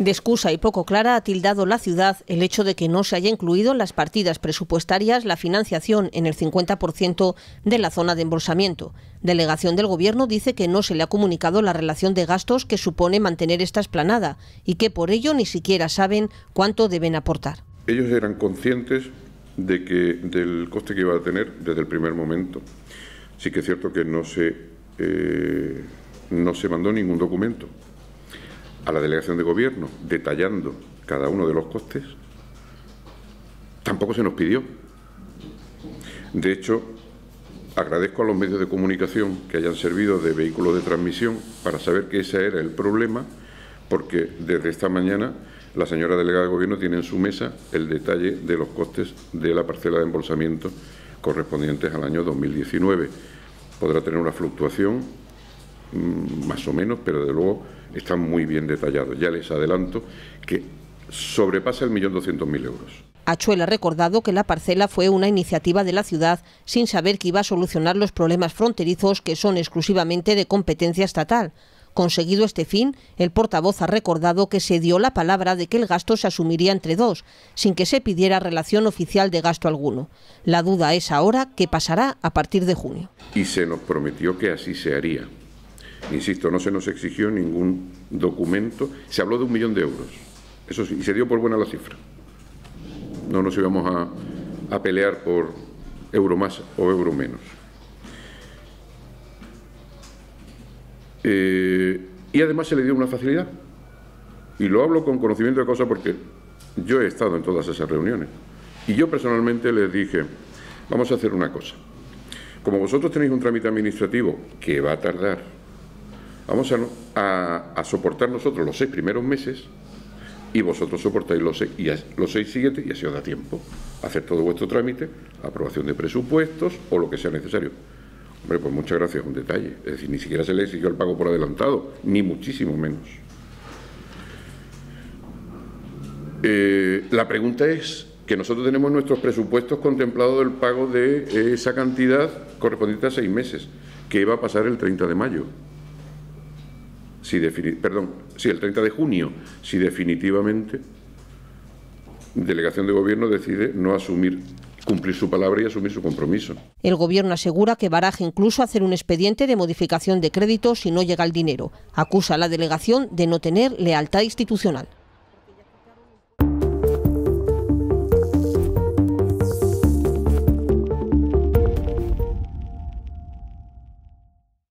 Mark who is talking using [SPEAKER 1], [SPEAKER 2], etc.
[SPEAKER 1] De excusa y poco clara ha tildado la ciudad el hecho de que no se haya incluido en las partidas presupuestarias la financiación en el 50% de la zona de embolsamiento. Delegación del Gobierno dice que no se le ha comunicado la relación de gastos que supone mantener esta esplanada y que por ello ni siquiera saben cuánto deben aportar.
[SPEAKER 2] Ellos eran conscientes de que del coste que iba a tener desde el primer momento. Sí que es cierto que no se, eh, no se mandó ningún documento a la delegación de gobierno detallando cada uno de los costes, tampoco se nos pidió. De hecho, agradezco a los medios de comunicación que hayan servido de vehículo de transmisión para saber que ese era el problema, porque desde esta mañana la señora delegada de Gobierno tiene en su mesa el detalle de los costes de la parcela de embolsamiento correspondientes al año 2019. Podrá tener una fluctuación Mm, más o menos, pero de luego están muy bien detallados. Ya les adelanto que sobrepasa el millón doscientos mil euros.
[SPEAKER 1] Achuel ha recordado que la parcela fue una iniciativa de la ciudad sin saber que iba a solucionar los problemas fronterizos que son exclusivamente de competencia estatal. Conseguido este fin, el portavoz ha recordado que se dio la palabra de que el gasto se asumiría entre dos, sin que se pidiera relación oficial de gasto alguno. La duda es ahora qué pasará a partir de junio.
[SPEAKER 2] Y se nos prometió que así se haría. Insisto, no se nos exigió ningún documento. Se habló de un millón de euros, eso sí, y se dio por buena la cifra. No nos íbamos a, a pelear por euro más o euro menos. Eh, y además se le dio una facilidad. Y lo hablo con conocimiento de causa porque yo he estado en todas esas reuniones. Y yo personalmente les dije, vamos a hacer una cosa. Como vosotros tenéis un trámite administrativo que va a tardar, vamos a, soportar nosotros los seis primeros meses y vosotros soportáis los seis, y los seis siguientes y así os da tiempo hacer todo vuestro trámite, aprobación de presupuestos o lo que sea necesario. Hombre, pues muchas gracias, un detalle. Es decir, ni siquiera se le exigió el pago por adelantado, ni muchísimo menos. Eh, la pregunta es que nosotros tenemos nuestros presupuestos contemplados del pago de esa cantidad correspondiente a seis meses, que iba a pasar el 30 de mayo si perdón, el 30 de junio, si definitivamente delegación de gobierno decide no asumir cumplir su palabra y asumir su compromiso.
[SPEAKER 1] El gobierno asegura que baraja incluso hacer un expediente de modificación de crédito si no llega el dinero. Acusa a la delegación de no tener lealtad institucional.